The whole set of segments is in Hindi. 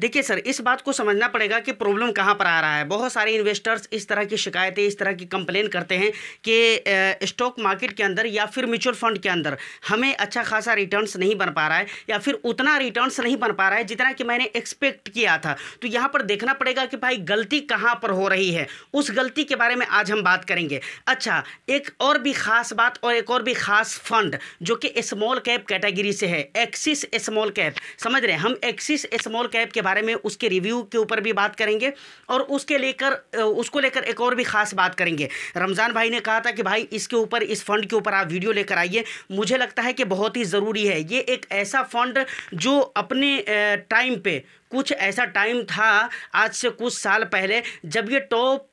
देखिए सर इस बात को समझना पड़ेगा कि प्रॉब्लम कहाँ पर आ रहा है बहुत सारे इन्वेस्टर्स इस तरह की शिकायतें इस तरह की कंप्लेन करते हैं कि स्टॉक मार्केट के अंदर या फिर म्यूचुअल फंड के अंदर हमें अच्छा खासा रिटर्न्स नहीं बन पा रहा है या फिर उतना रिटर्न्स नहीं बन पा रहा है जितना कि मैंने एक्सपेक्ट किया था तो यहाँ पर देखना पड़ेगा कि भाई गलती कहाँ पर हो रही है उस गलती के बारे में आज हम बात करेंगे अच्छा एक और भी खास बात और एक और भी खास फंड जो कि स्मॉल कैप कैटेगरी से है एक्सिस स्मॉल कैप समझ रहे हैं हम एक्सिस स्मॉल कैप के बारे में उसके रिव्यू के ऊपर भी बात करेंगे और उसके लेकर उसको लेकर एक और भी ख़ास बात करेंगे रमज़ान भाई ने कहा था कि भाई इसके ऊपर इस फंड के ऊपर आप वीडियो लेकर आइए मुझे लगता है कि बहुत ही ज़रूरी है ये एक ऐसा फंड जो अपने टाइम पे कुछ ऐसा टाइम था आज से कुछ साल पहले जब ये टॉप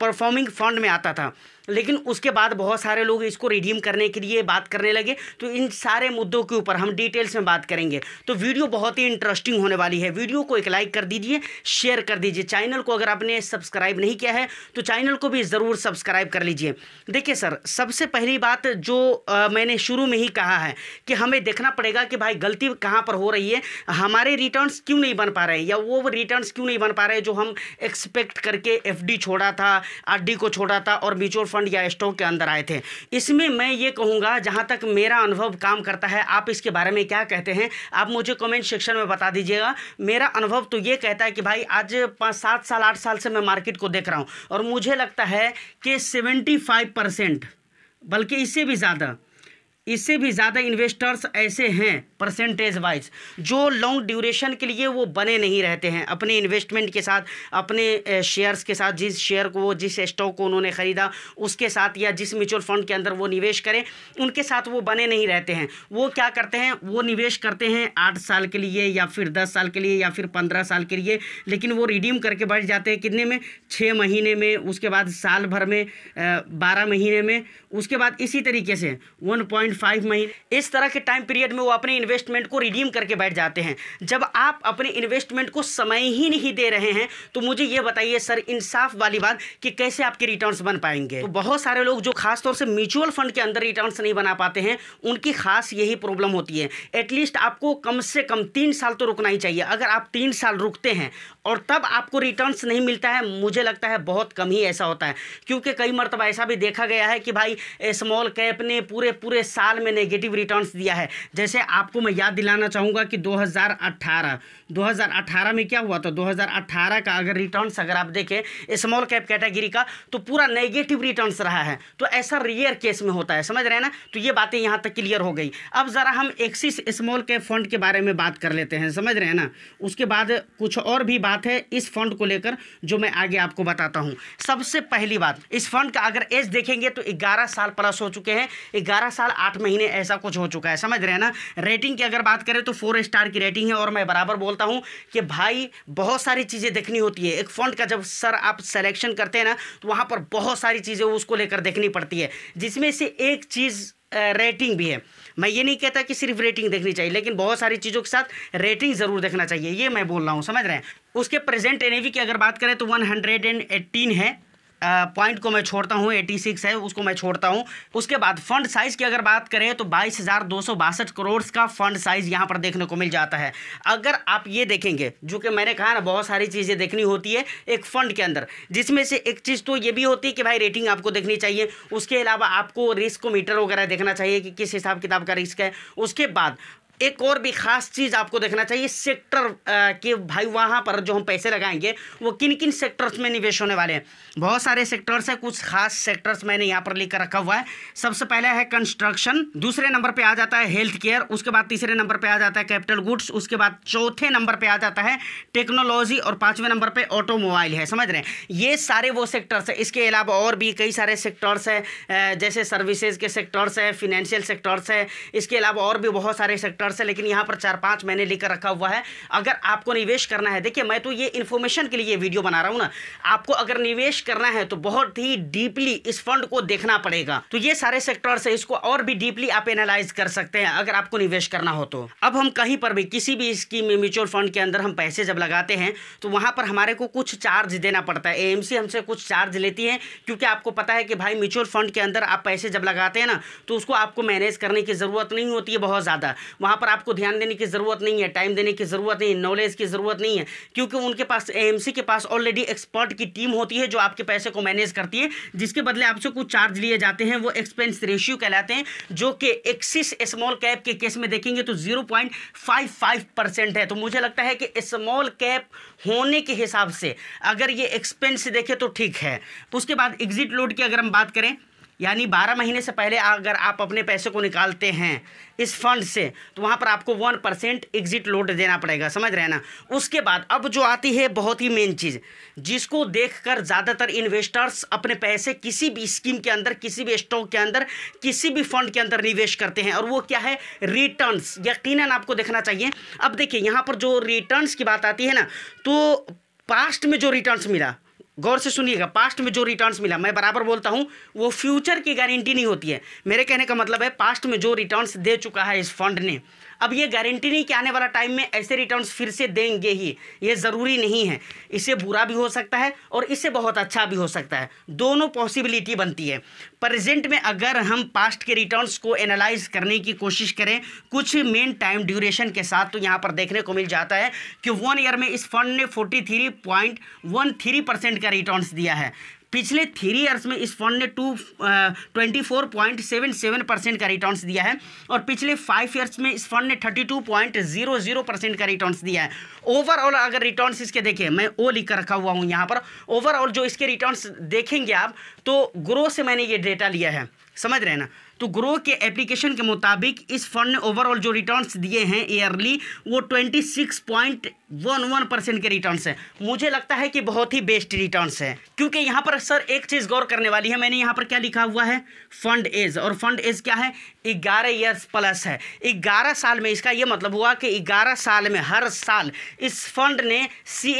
परफॉर्मिंग फंड में आता था लेकिन उसके बाद बहुत सारे लोग इसको रिडीम करने के लिए बात करने लगे तो इन सारे मुद्दों के ऊपर हम डिटेल्स में बात करेंगे तो वीडियो बहुत ही इंटरेस्टिंग होने वाली है वीडियो को एक लाइक कर दीजिए शेयर कर दीजिए चैनल को अगर आपने सब्सक्राइब नहीं किया है तो चैनल को भी ज़रूर सब्सक्राइब कर लीजिए देखिए सर सबसे पहली बात जो आ, मैंने शुरू में ही कहा है कि हमें देखना पड़ेगा कि भाई गलती कहाँ पर हो रही है हमारे रिटर्न क्यों नहीं बन पा रहे या वो रिटर्न क्यों नहीं बन पा रहे जो हम एक्सपेक्ट करके एफ छोड़ा था आर को छोड़ा था और म्यूचुअल फंड या स्टॉक के अंदर आए थे इसमें मैं ये कहूँगा जहाँ तक मेरा अनुभव काम करता है आप इसके बारे में क्या कहते हैं आप मुझे कमेंट सेक्शन में बता दीजिएगा मेरा अनुभव तो ये कहता है कि भाई आज पाँच सात साल आठ साल से मैं मार्केट को देख रहा हूँ और मुझे लगता है कि सेवेंटी फाइव परसेंट बल्कि इससे भी ज़्यादा इससे भी ज़्यादा इन्वेस्टर्स ऐसे हैं परसेंटेज वाइज जो लॉन्ग ड्यूरेशन के लिए वो बने नहीं रहते हैं अपने इन्वेस्टमेंट के साथ अपने शेयर्स के साथ जिस शेयर को वो जिस स्टॉक को उन्होंने ख़रीदा उसके साथ या जिस म्यूचुअल फंड के अंदर वो निवेश करें उनके साथ वो बने नहीं रहते हैं वो क्या करते हैं वो निवेश करते हैं आठ साल के लिए या फिर दस साल के लिए या फिर पंद्रह साल के लिए लेकिन वो रिडीम करके बैठ जाते हैं कितने में छः महीने में उसके बाद साल भर में बारह महीने में उसके बाद इसी तरीके से वन पॉइंट फाइव महीने इस तरह के टाइम पीरियड में वो अपने इन्वेस्टमेंट को रिडीम करके बैठ जाते हैं जब आप अपने इन्वेस्टमेंट को समय ही नहीं दे रहे हैं तो मुझे ये बताइए सर इंसाफ वाली बात कि कैसे आपके रिटर्न्स बन पाएंगे तो बहुत सारे लोग जो खासतौर से म्यूचुअल फंड के अंदर रिटर्न्स नहीं बना पाते हैं उनकी खास यही प्रॉब्लम होती है एटलीस्ट आपको कम से कम तीन साल तो रुकना ही चाहिए अगर आप तीन साल रुकते हैं और तब आपको रिटर्न्स नहीं मिलता है मुझे लगता है बहुत कम ही ऐसा होता है क्योंकि कई मरतबा ऐसा भी देखा गया है कि भाई स्मॉल कैप ने पूरे पूरे साल में नेगेटिव रिटर्न्स दिया है जैसे आपको मैं याद दिलाना चाहूँगा कि 2018 2018 में क्या हुआ था 2018 का अगर रिटर्न्स अगर आप देखें स्मॉल कैप कैटेगरी का तो पूरा नेगेटिव रिटर्न्स रहा है तो ऐसा रियर केस में होता है समझ रहे हैं ना तो ये बातें यहाँ तक क्लियर हो गई अब ज़रा हम एक्सिस स्मॉल कैप फंड के बारे में बात कर लेते हैं समझ रहे हैं ना उसके बाद कुछ और भी बात है इस फंड को लेकर जो मैं आगे आपको बताता हूँ सबसे पहली बात इस फंड का अगर एज देखेंगे तो ग्यारह साल प्लस हो चुके हैं ग्यारह साल आठ महीने ऐसा कुछ हो चुका है समझ रहे हैं ना रेटिंग की अगर बात करें तो फोर स्टार की रेटिंग है और मैं बराबर बोलता हूँ कि भाई बहुत सारी चीज़ें देखनी होती है एक फॉन्ट का जब सर आप सेलेक्शन करते हैं ना तो वहाँ पर बहुत सारी चीज़ें उसको लेकर देखनी पड़ती है जिसमें से एक चीज़ रेटिंग भी है मैं ये नहीं कहता कि सिर्फ रेटिंग देखनी चाहिए लेकिन बहुत सारी चीज़ों के साथ रेटिंग ज़रूर देखना चाहिए ये मैं बोल रहा हूँ समझ रहे हैं उसके प्रेजेंट एन की अगर बात करें तो वन है पॉइंट को मैं छोड़ता हूँ एटी सिक्स है उसको मैं छोड़ता हूँ उसके बाद फंड साइज़ की अगर बात करें तो बाईस हज़ार दो सौ बासठ करोड़ का फंड साइज़ यहाँ पर देखने को मिल जाता है अगर आप ये देखेंगे जो कि मैंने कहा ना बहुत सारी चीज़ें देखनी होती है एक फ़ंड के अंदर जिसमें से एक चीज़ तो ये भी होती है कि भाई रेटिंग आपको देखनी चाहिए उसके अलावा आपको रिस्क मीटर वगैरह देखना चाहिए कि किस हिसाब किताब का रिस्क है उसके बाद एक और भी खास चीज़ आपको देखना चाहिए सेक्टर के भाई वहां पर जो हम पैसे लगाएंगे वो किन किन सेक्टर्स में निवेश होने वाले हैं बहुत सारे सेक्टर्स हैं कुछ खास सेक्टर्स मैंने यहाँ पर लिख कर रखा हुआ है सबसे पहला है कंस्ट्रक्शन दूसरे नंबर पर आ जाता है हेल्थ केयर उसके बाद तीसरे नंबर पर आ जाता है कैपिटल गुड्स उसके बाद चौथे नंबर पर आ जाता है टेक्नोलॉजी और पांचवें नंबर पर ऑटोमोबाइल है समझ रहे हैं ये सारे वो सेक्टर्स है इसके अलावा और भी कई सारे सेक्टर्स है जैसे सर्विसेज के सेक्टर्स है फिनेंशियल सेक्टर्स है इसके अलावा और भी बहुत सारे सेक्टर डर से लेकिन यहाँ पर चार पाँच मैंने लेकर रखा हुआ है अगर आपको निवेश करना है देखिए मैं तो ये इन्फॉर्मेशन के लिए वीडियो बना रहा हूँ ना आपको अगर निवेश करना है तो बहुत ही डीपली इस फंड को देखना पड़ेगा तो ये सारे सेक्टर्स है इसको और भी डीपली आप एनालाइज कर सकते हैं अगर आपको निवेश करना हो तो अब हम कहीं पर भी किसी भी स्कीम में म्यूचुअल फंड के अंदर हम पैसे जब लगाते हैं तो वहाँ पर हमारे को कुछ चार्ज देना पड़ता है एएमसी हमसे कुछ चार्ज लेती है क्योंकि आपको पता है कि भाई म्यूचुअल फंड के अंदर आप पैसे जब लगाते हैं ना तो उसको आपको मैनेज करने की ज़रूरत नहीं होती है बहुत ज़्यादा वहाँ पर आपको ध्यान देने की ज़रूरत नहीं है टाइम देने की ज़रूरत नहीं नॉलेज की ज़रूरत नहीं है क्योंकि उनके पास एएमसी के पास ऑलरेडी एक्सपर्ट की टीम होती है जो आपके पैसे को मैनेज करती है जिसके बदले आपसे कुछ चार्ज लिए जाते हैं वो एक्सपेंस रेशियो कहलाते हैं जो कि एक्सिस स्मॉल कैप के केस में देखेंगे तो जीरो है तो मुझे लगता है कि स्मॉल कैप होने के हिसाब से अगर ये एक्सपेंस देखें तो ठीक है उसके बाद एग्जिट लोड की अगर हम बात करें यानी बारह महीने से पहले अगर आप अपने पैसे को निकालते हैं इस फंड से तो वहाँ पर आपको वन परसेंट एग्जिट लोड देना पड़ेगा समझ रहे हैं ना उसके बाद अब जो आती है बहुत ही मेन चीज़ जिसको देखकर ज़्यादातर इन्वेस्टर्स अपने पैसे किसी भी स्कीम के अंदर किसी भी स्टॉक के अंदर किसी भी फंड के अंदर निवेश करते हैं और वो क्या है रिटर्न्स यकीन आपको देखना चाहिए अब देखिए यहाँ पर जो रिटर्न्स की बात आती है ना तो पास्ट में जो रिटर्न्स मिला गौर से सुनिएगा पास्ट में जो रिटर्न्स मिला मैं बराबर बोलता हूँ वो फ्यूचर की गारंटी नहीं होती है मेरे कहने का मतलब है पास्ट में जो रिटर्न्स दे चुका है इस फंड ने अब ये गारंटी नहीं कि आने वाला टाइम में ऐसे रिटर्न्स फिर से देंगे ही ये ज़रूरी नहीं है इससे बुरा भी हो सकता है और इससे बहुत अच्छा भी हो सकता है दोनों पॉसिबिलिटी बनती है प्रेजेंट में अगर हम पास्ट के रिटर्न्स को एनालाइज करने की कोशिश करें कुछ मेन टाइम ड्यूरेशन के साथ तो यहाँ पर देखने को मिल जाता है कि वन ईयर में इस फंड ने forty three point one three percent का रिटर्न दिया है पिछले थ्री ईयर्स में इस फंड ने two twenty four point seven seven percent का रिटर्न्स दिया है और पिछले फाइव ईयर्स में इस फंड ने thirty two point zero zero percent का रिटर्न्स दिया है ओवरऑल अगर रिटर्न्स इसके देखें मैं ओ लिख कर रखा हुआ हूँ यहाँ पर ओवरऑल जो इसके रिटर्न्स देखेंगे आप तो ग्रो से मैंने ये डेटा लिया है समझ रहे हैं ना तो ग्रो के एप्लीकेशन के मुताबिक इस फंड ने ओवरऑल जो रिटर्न्स दिए हैं ईयरली वो twenty six point one one percent के रिटर्न्स हैं मुझे लगता है कि बहुत ही बेस्ट रिटर्न्स हैं क्योंकि यहाँ पर सर एक चीज़ गौर करने वाली है मैंने यहाँ पर क्या लिखा हुआ है फंड एज और फंड एज क्या है ग्यारह ईयर्स प्लस है ग्यारह साल में इसका ये मतलब हुआ कि ग्यारह साल में हर साल इस फंड ने सी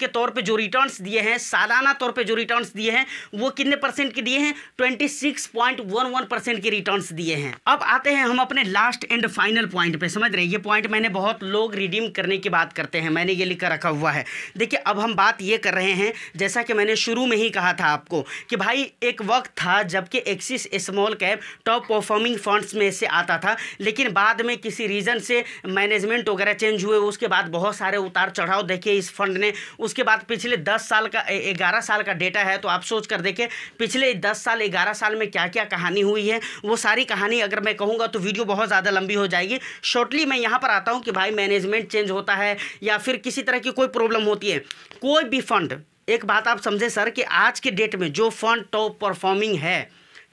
के तौर पर जो रिटर्न्स दिए हैं सालाना तौर पर जो रिटर्न्स दिए हैं वो कितने परसेंट के दिए हैं twenty six point one one percent के रिटर्न्स दिए हैं अब आते हैं हम अपने लास्ट एंड फाइनल पॉइंट पे समझ रहे हैं ये पॉइंट मैंने बहुत लोग रिडीम करने की बात करते हैं मैंने ये लिखकर रखा हुआ है देखिए अब हम बात ये कर रहे हैं जैसा कि मैंने शुरू में ही कहा था आपको कि भाई एक वक्त था जबकि Axis small cap top performing funds में से आता था लेकिन बाद में किसी रीज़न से मैनेजमेंट वगैरह चेंज हुए उसके बाद बहुत सारे उतार चढ़ाव देखे इस फंड ने उसके बाद पिछले दस साल का ग्यारह साल का डेटा है तो आप सोच कर देखें पिछले दस साल ग्यारह साल में क्या क्या कहानी हुई है वो सारी कहानी अगर मैं कहूँगा तो वीडियो बहुत ज़्यादा लंबी हो जाएगी शॉर्टली मैं यहाँ पर आता हूँ कि भाई मैनेजमेंट चेंज होता है या फिर किसी तरह की कोई प्रॉब्लम होती है कोई भी फंड एक बात आप समझे सर कि आज के डेट में जो फंड टॉप परफॉर्मिंग है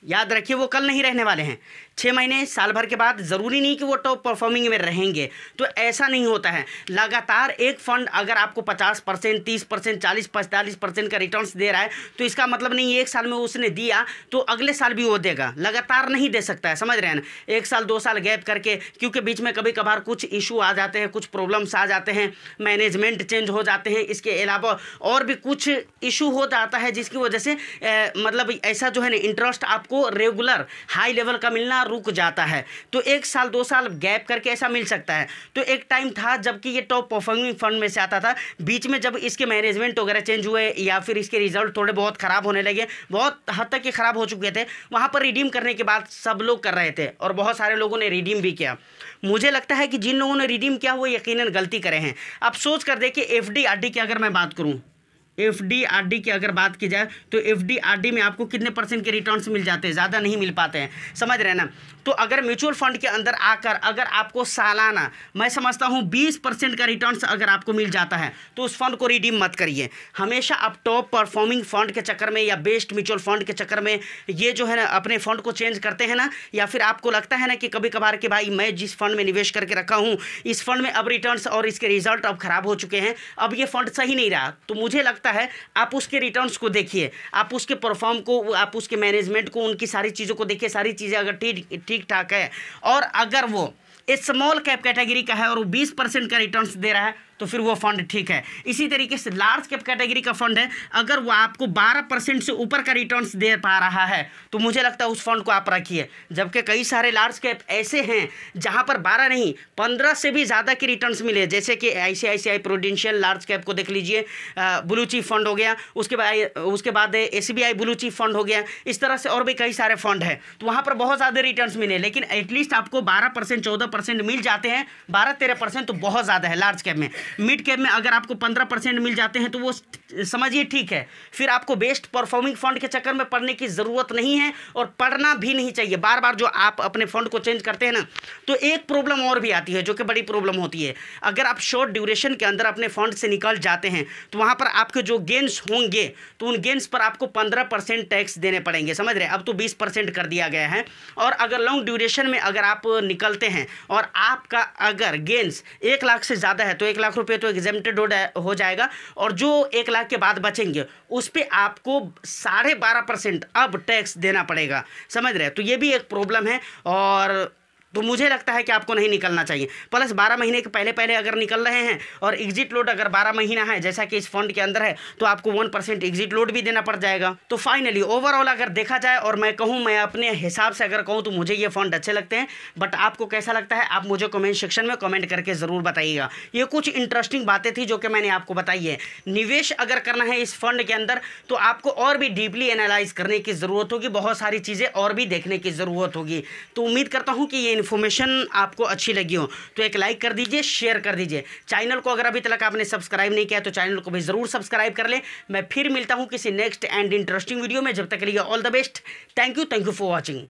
याद रखिए वो कल नहीं रहने वाले हैं छः महीने साल भर के बाद ज़रूरी नहीं कि वो टॉप परफॉर्मिंग में रहेंगे तो ऐसा नहीं होता है लगातार एक फंड अगर आपको पचास परसेंट तीस परसेंट चालीस पैंतालीस परसेंट का रिटर्न दे रहा है तो इसका मतलब नहीं एक साल में उसने दिया तो अगले साल भी वो देगा लगातार नहीं दे सकता है समझ रहे हैं ना एक साल दो साल गैप करके क्योंकि बीच में कभी कभार कुछ इशू आ जाते हैं कुछ प्रॉब्लम्स आ जाते हैं मैनेजमेंट चेंज हो जाते हैं इसके अलावा और भी कुछ इशू हो जाता है जिसकी वजह से मतलब ऐसा जो है ना इंटरेस्ट आपको रेगुलर हाई लेवल का मिलना रुक जाता है तो एक साल दो साल गैप करके ऐसा मिल सकता है तो एक टाइम था जबकि ये टॉप परफॉर्मिंग फंड में से आता था बीच में जब इसके मैनेजमेंट वगैरह चेंज हुए या फिर इसके रिजल्ट थोड़े बहुत ख़राब होने लगे बहुत हद तक ये ख़राब हो चुके थे वहाँ पर रिडीम करने के बाद सब लोग कर रहे थे और बहुत सारे लोगों ने रिडीम भी किया मुझे लगता है कि जिन लोगों ने रिडीम किया वो यकीन गलती करे हैं अब सोच कर देखिए एफ डी आर डी की अगर मैं बात करूँ एफ डी की अगर बात की जाए तो एफ डी में आपको कितने परसेंट के रिटर्न्स मिल जाते हैं ज़्यादा नहीं मिल पाते हैं समझ रहे हैं ना तो अगर म्यूचुअल फंड के अंदर आकर अगर आपको सालाना मैं समझता हूँ बीस परसेंट का रिटर्न्स अगर आपको मिल जाता है तो उस फंड को रिडीम मत करिए हमेशा आप टॉप परफॉर्मिंग फंड के चक्कर में या बेस्ट म्यूचुअल फंड के चक्कर में ये जो है ना अपने फंड को चेंज करते हैं ना या फिर आपको लगता है ना कि कभी कभार कि भाई मैं जिस फंड में निवेश करके रखा हूँ इस फंड में अब रिटर्न और इसके रिजल्ट अब खराब हो चुके हैं अब ये फंड सही नहीं रहा तो मुझे लगता करता है आप उसके रिटर्न्स को देखिए आप उसके परफॉर्म को आप उसके मैनेजमेंट को उनकी सारी चीज़ों को देखिए सारी चीज़ें अगर ठीक ठीक ठाक है और अगर वो स्मॉल कैप कैटेगरी का है और बीस परसेंट का रिटर्न दे रहा है तो फिर वो फंड ठीक है इसी तरीके से लार्ज कैप कैटेगरी का फंड है अगर वो आपको बारह परसेंट से ऊपर का रिटर्न दे पा रहा है तो मुझे लगता है उस फंड को आप रखिए जबकि कई सारे लार्ज कैप ऐसे हैं जहाँ पर बारह नहीं पंद्रह से भी ज़्यादा के रिटर्न मिले जैसे कि आई प्रोडेंशियल लार्ज कैप को देख लीजिए ब्लू चीफ फंड हो गया उसके बाद उसके बाद एस ब्लू चीफ फंड हो गया इस तरह से और भी कई सारे फंड है तो वहाँ पर बहुत ज़्यादा रिटर्न मिले लेकिन एटलीस्ट आपको बारह परसेंट चौदह परसेंट मिल जाते हैं बारह तेरह परसेंट तो बहुत ज़्यादा है लार्ज कैप में मिड कैप में अगर आपको पंद्रह परसेंट मिल जाते हैं तो वो समझिए ठीक है फिर आपको बेस्ट परफॉर्मिंग फंड के चक्कर में पढ़ने की ज़रूरत नहीं है और पढ़ना भी नहीं चाहिए बार बार जो आप अपने फंड को चेंज करते हैं ना तो एक प्रॉब्लम और भी आती है जो कि बड़ी प्रॉब्लम होती है अगर आप शॉर्ट ड्यूरेशन के अंदर अपने फंड से निकल जाते हैं तो वहाँ पर आपके जो गेंस होंगे तो उन गेंस पर आपको पंद्रह परसेंट टैक्स देने पड़ेंगे समझ रहे अब तो बीस परसेंट कर दिया गया है और अगर लॉन्ग ड्यूरेशन में अगर आप निकलते हैं और आपका अगर गेंस एक लाख से ज़्यादा है तो एक लाख रुपये तो एग्जेम्प्टेड हो हो जाएगा और जो एक लाख के बाद बचेंगे उस पर आपको साढ़े बारह परसेंट अब टैक्स देना पड़ेगा समझ रहे हैं तो ये भी एक प्रॉब्लम है और तो मुझे लगता है कि आपको नहीं निकलना चाहिए प्लस बारह महीने के पहले पहले अगर निकल रहे हैं और एग्जिट लोड अगर बारह महीना है जैसा कि इस फंड के अंदर है तो आपको वन परसेंट एग्जिट लोड भी देना पड़ जाएगा तो फाइनली ओवरऑल अगर देखा जाए और मैं कहूँ मैं अपने हिसाब से अगर कहूँ तो मुझे ये फंड अच्छे लगते हैं बट आपको कैसा लगता है आप मुझे कमेंट सेक्शन में कॉमेंट करके ज़रूर बताइएगा ये कुछ इंटरेस्टिंग बातें थी जो कि मैंने आपको बताई है निवेश अगर करना है इस फंड के अंदर तो आपको और भी डीपली एनालाइज करने की ज़रूरत होगी बहुत सारी चीज़ें और भी देखने की ज़रूरत होगी तो उम्मीद करता हूँ कि ये इन्फॉर्मेशन आपको अच्छी लगी हो तो एक लाइक कर दीजिए शेयर कर दीजिए चैनल को अगर अभी तक आपने सब्सक्राइब नहीं किया तो चैनल को भी ज़रूर सब्सक्राइब कर लें मैं फिर मिलता हूँ किसी नेक्स्ट एंड इंटरेस्टिंग वीडियो में जब तक के लिए all the best thank you thank you for watching